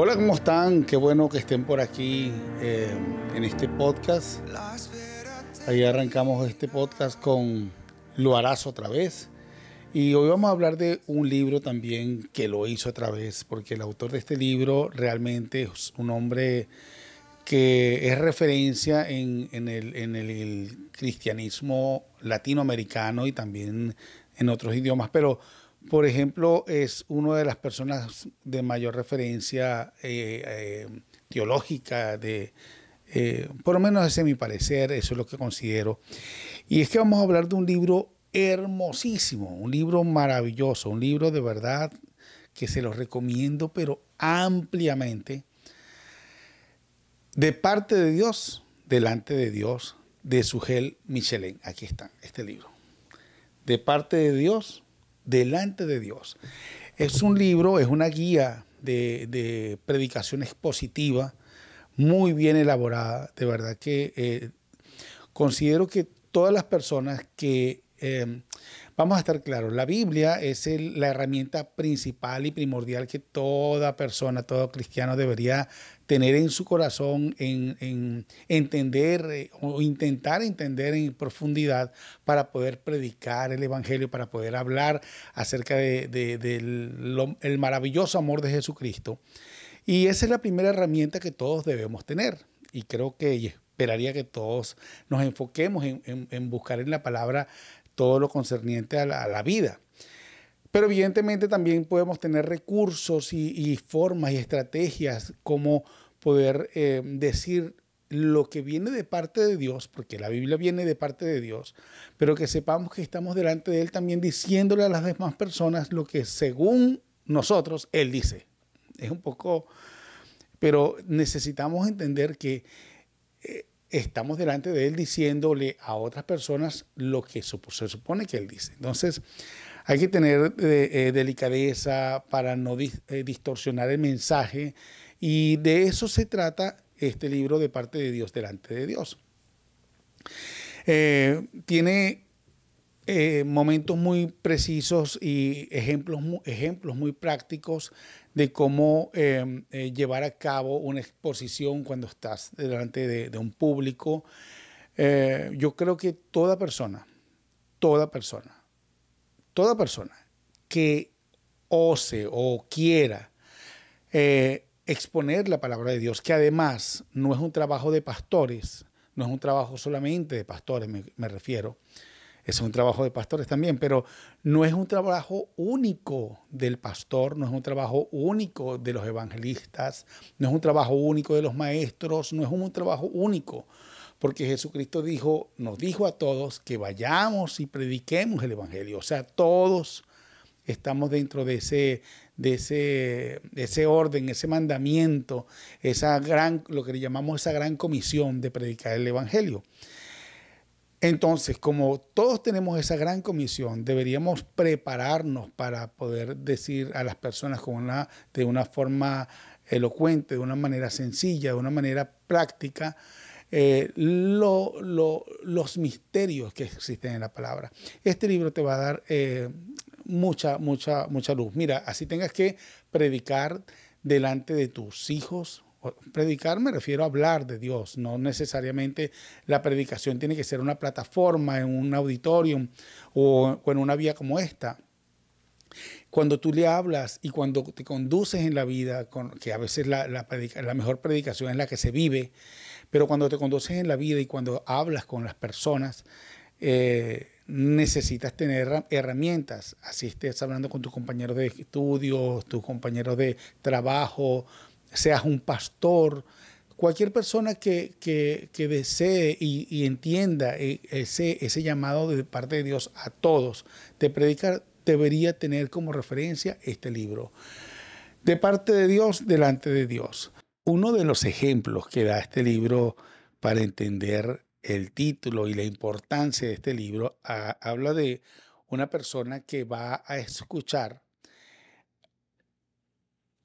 Hola, ¿cómo están? Qué bueno que estén por aquí eh, en este podcast. Ahí arrancamos este podcast con Lo harás otra vez. Y hoy vamos a hablar de un libro también que lo hizo otra vez, porque el autor de este libro realmente es un hombre que es referencia en, el, el cristianismo latinoamericano y también en otros idiomas, pero por ejemplo, es una de las personas de mayor referencia eh, eh, teológica, de, eh, por lo menos ese es mi parecer, eso es lo que considero. Y es que vamos a hablar de un libro hermosísimo, un libro maravilloso, un libro de verdad que se los recomiendo, pero ampliamente, de parte de Dios, delante de Dios, de Sugel Michelin. Aquí está, este libro. De parte de Dios, delante de Dios. Es un libro, es una guía de, predicación expositiva, muy bien elaborada. De verdad que eh, considero que todas las personas que eh, Vamos a estar claros, la Biblia es la herramienta principal y primordial que toda persona, todo cristiano debería tener en su corazón, en, entender eh, o intentar entender en profundidad para poder predicar el Evangelio, para poder hablar acerca del de, maravilloso amor de Jesucristo. Y esa es la primera herramienta que todos debemos tener. Y creo que esperaría que todos nos enfoquemos en buscar en la palabra todo lo concerniente a la, vida. Pero evidentemente también podemos tener recursos y, formas y estrategias como poder eh, decir lo que viene de parte de Dios, porque la Biblia viene de parte de Dios, pero que sepamos que estamos delante de Él también diciéndole a las demás personas lo que según nosotros Él dice. Es un poco, pero necesitamos entender que estamos delante de Él diciéndole a otras personas lo que se supone que Él dice. Entonces, hay que tener eh, eh, delicadeza para no eh, distorsionar el mensaje y de eso se trata este libro de parte de Dios, delante de Dios. tiene eh, momentos muy precisos y ejemplos, ejemplos muy prácticos de cómo em, eh, llevar a cabo una exposición cuando estás delante de, un público. Eh, yo creo que toda persona, toda persona, toda persona que ose o quiera exponer la palabra de Dios, que además no es un trabajo de pastores, no es un trabajo solamente de pastores, me refiero, es un trabajo de pastores también, pero no es un trabajo único del pastor, no es un trabajo único de los evangelistas, no es un trabajo único de los maestros, no es un trabajo único, porque Jesucristo dijo, nos dijo a todos que vayamos y prediquemos el evangelio, o sea, todos estamos dentro de ese, de ese, ese orden, ese mandamiento, esa gran, lo que le llamamos esa gran comisión de predicar el Evangelio. Entonces, como todos tenemos esa gran comisión, deberíamos prepararnos para poder decir a las personas de una forma elocuente, de una manera sencilla, de una manera práctica, eh, los misterios que existen en la palabra. Este libro te va a dar eh, mucha, mucha, mucha luz. Mira, así tengas que predicar delante de tus hijos, Predicar me refiero a hablar de Dios, no necesariamente la predicación tiene que ser una plataforma, en un auditorium o, en una vía como esta cuando tú le hablas y cuando te conduces en la vida, que a veces la, la, mejor predicación es la que se vive, pero cuando te conduces en la vida y cuando hablas con las personas, eh, necesitas tener herramientas. Así estés hablando con tus compañeros de estudio, tus compañeros de trabajo, seas un pastor, cualquier persona que, que, desee y, entienda eh, ese, ese llamado de parte de Dios a todos de predicar, debería tener como referencia este libro. De parte de Dios, delante de Dios. Uno de los ejemplos que da este libro para entender el título y la importancia de este libro ah, habla de una persona que va a escuchar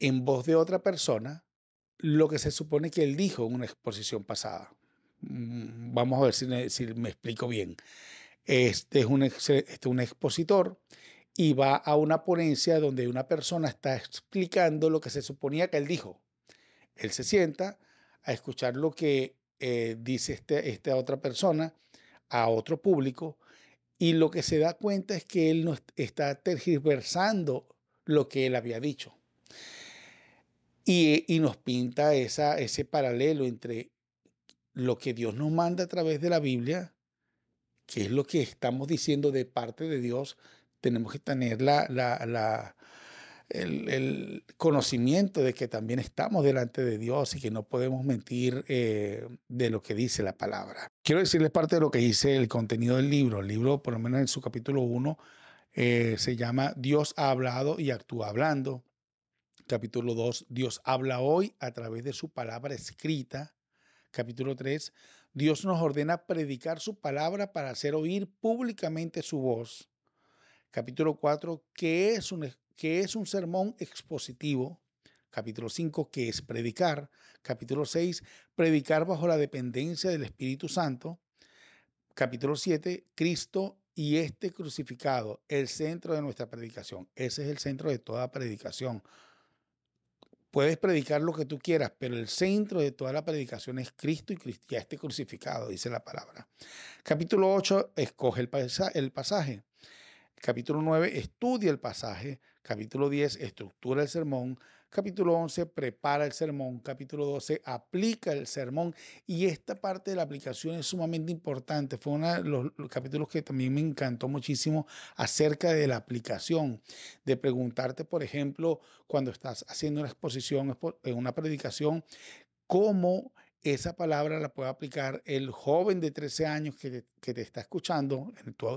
en voz de otra persona lo que se supone que él dijo en una exposición pasada. Mm, vamos a ver si, me, explico bien. Este es, este un, expositor y va a una ponencia donde una persona está explicando lo que se suponía que él dijo. Él se sienta a escuchar lo que eh, dice este, esta otra persona a otro público y lo que se da cuenta es que él no está tergiversando lo que él había dicho. Y, nos pinta ese paralelo entre lo que Dios nos manda a través de la Biblia, que es lo que estamos diciendo de parte de Dios, tenemos que tener la, el, conocimiento de que también estamos delante de Dios y que no podemos mentir eh, de lo que dice la palabra. Quiero decirles parte de lo que dice el contenido del libro. El libro, por lo menos en su capítulo 1, eh, se llama Dios ha hablado y actúa hablando. Capítulo 2, Dios habla hoy a través de su palabra escrita. Capítulo 3, Dios nos ordena predicar su palabra para hacer oír públicamente su voz. Capítulo 4, que es un, es un sermón expositivo. Capítulo 5, que es predicar. Capítulo 6, predicar bajo la dependencia del Espíritu Santo. Capítulo 7, Cristo y este crucificado, el centro de nuestra predicación. Ese es el centro de toda predicación. Puedes predicar lo que tú quieras, pero el centro de toda la predicación es Cristo y Cristo, este crucificado, dice la palabra. Capítulo 8, escoge el, pasaje. El pasaje. Capítulo 9, estudia el pasaje. Capítulo 10, estructura el sermón capítulo 11 prepara el sermón, capítulo 12 aplica el sermón y esta parte de la aplicación es sumamente importante. Fue uno de los, capítulos que también me encantó muchísimo acerca de la aplicación, de preguntarte, por ejemplo, cuando estás haciendo una exposición, eh, una predicación, cómo esa palabra la puede aplicar el joven de 13 años que te, está escuchando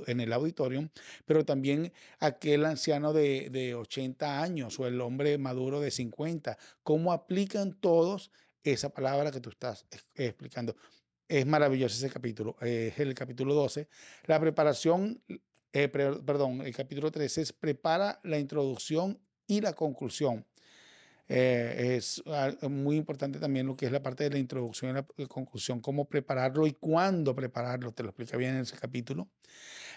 en, el auditorium, pero también aquel anciano de, 80 años o el hombre maduro de 50. ¿Cómo aplican todos esa palabra que tú estás explicando? Es maravilloso ese capítulo, es el capítulo 12. La preparación, eh, perdón, el capítulo 13 es prepara la introducción y la conclusión. Eh, es muy importante también lo que es la parte de la introducción y la conclusión, cómo prepararlo y cuándo prepararlo, te lo explica bien en ese capítulo.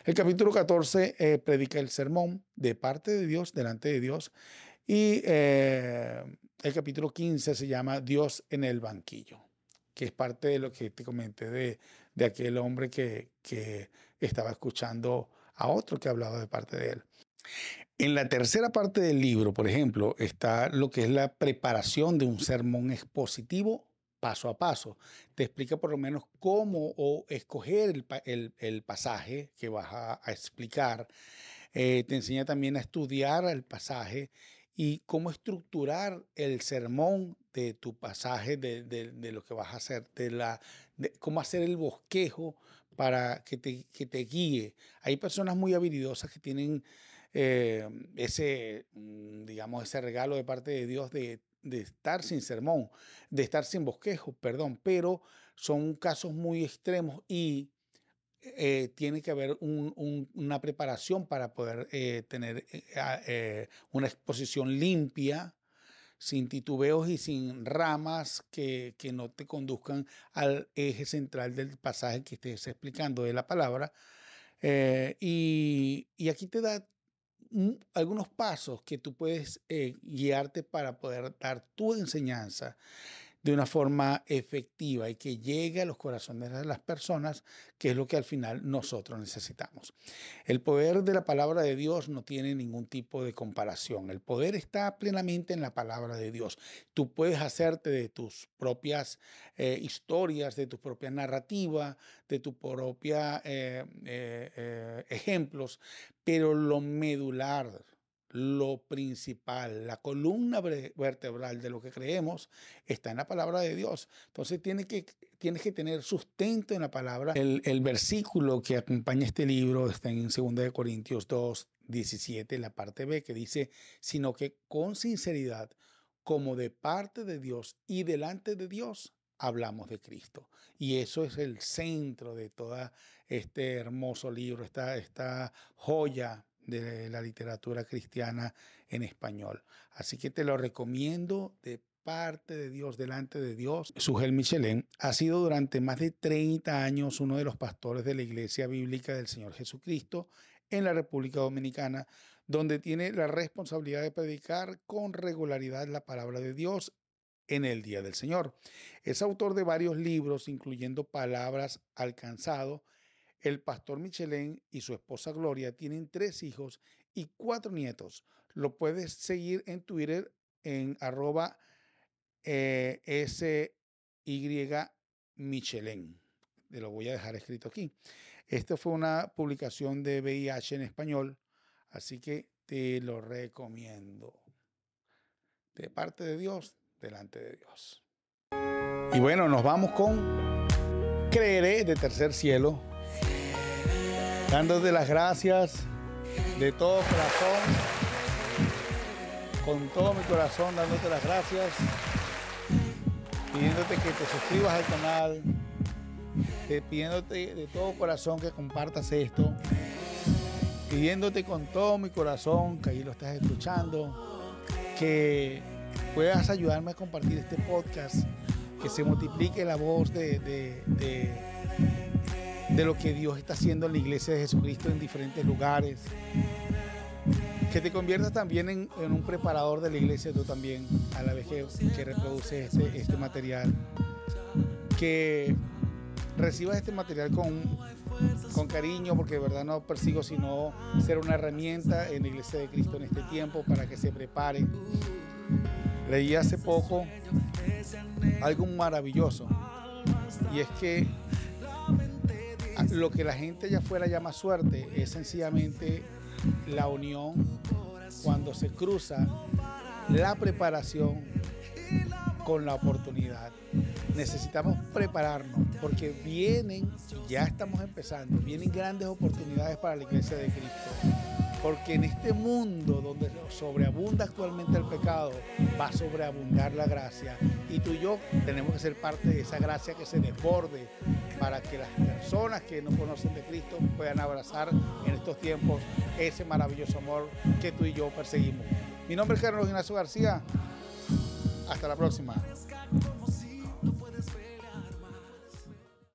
El capítulo 14 eh, predica el sermón de parte de Dios, delante de Dios, y eh, el capítulo 15 se llama Dios en el banquillo, que es parte de lo que te comenté de, de aquel hombre que, que estaba escuchando a otro que hablaba de parte de él. En la tercera parte del libro, por ejemplo, está lo que es la preparación de un sermón expositivo paso a paso. Te explica por lo menos cómo o escoger el, pasaje que vas a, explicar. Eh, te enseña también a estudiar el pasaje y cómo estructurar el sermón de tu pasaje, de, lo que vas a hacer, de cómo hacer el bosquejo para te, que te guíe. Hay personas muy habilidosas que tienen eh, ese, mm, digamos, ese regalo de parte de Dios de, de, estar sin sermón, de estar sin bosquejo, perdón, pero son casos muy extremos y eh, tiene que haber una preparación para poder eh, tener ah, una exposición limpia, sin titubeos y sin ramas que, que, no te conduzcan al eje central del pasaje que estés explicando de la palabra. y, y, aquí te da algunos pasos que tú puedes eh, guiarte para poder dar tu enseñanza de una forma efectiva y que llegue a los corazones de las personas, que es lo que al final nosotros necesitamos. El poder de la palabra de Dios no tiene ningún tipo de comparación. El poder está plenamente en la palabra de Dios. Tú puedes hacerte de tus propias eh, historias, de tu propia narrativa, de tu propia eh, eh, ejemplos, pero lo medular lo principal, la columna vertebral de lo que creemos está en la palabra de Dios. Entonces tiene que, que tener sustento en la palabra. El, versículo que acompaña este libro está en 2 Corintios 2, 17, la parte B, que dice, sino que con sinceridad, como de parte de Dios y delante de Dios, hablamos de Cristo. Y eso es el centro de todo este hermoso libro, esta, esta joya de la literatura cristiana en español. Así que te lo recomiendo de parte de Dios, delante de Dios. Sugel Michelén ha sido durante más de 30 años uno de los pastores de la Iglesia Bíblica del Señor Jesucristo en la República Dominicana, donde tiene la responsabilidad de predicar con regularidad la palabra de Dios en el Día del Señor. Es autor de varios libros, incluyendo Palabras Alcanzado, el pastor Michelén y su esposa Gloria tienen tres hijos y cuatro nietos. Lo puedes seguir en Twitter en arroba eh, SY Michelén. Te lo voy a dejar escrito aquí. Esta fue una publicación de VIH en español, así que te lo recomiendo. De parte de Dios, delante de Dios. Y bueno, nos vamos con Creeré de Tercer Cielo dándote las gracias de todo corazón, con todo mi corazón dándote las gracias, pidiéndote que te suscribas al canal, pidiéndote de todo corazón que compartas esto, pidiéndote con todo mi corazón que ahí lo estás escuchando, que puedas ayudarme a compartir este podcast, que se multiplique la voz de, de de lo que Dios está haciendo en la iglesia de Jesucristo en diferentes lugares. Que te conviertas también en, un preparador de la iglesia tú también, a la vez que, reproduces este, este, material. Que recibas este material con, con cariño, porque de verdad no persigo sino ser una herramienta en la iglesia de Cristo en este tiempo para que se prepare Leí hace poco algo maravilloso, y es que lo que la gente allá afuera llama suerte es sencillamente la unión cuando se cruza la preparación con la oportunidad. Necesitamos prepararnos porque vienen, ya estamos empezando, vienen grandes oportunidades para la iglesia de Cristo porque en este mundo donde sobreabunda actualmente el pecado, va a sobreabundar la gracia. Y tú y yo tenemos que ser parte de esa gracia que se desborde para que las personas que no conocen de Cristo puedan abrazar en estos tiempos ese maravilloso amor que tú y yo perseguimos. Mi nombre es Gerardo Ignacio García. Hasta la próxima.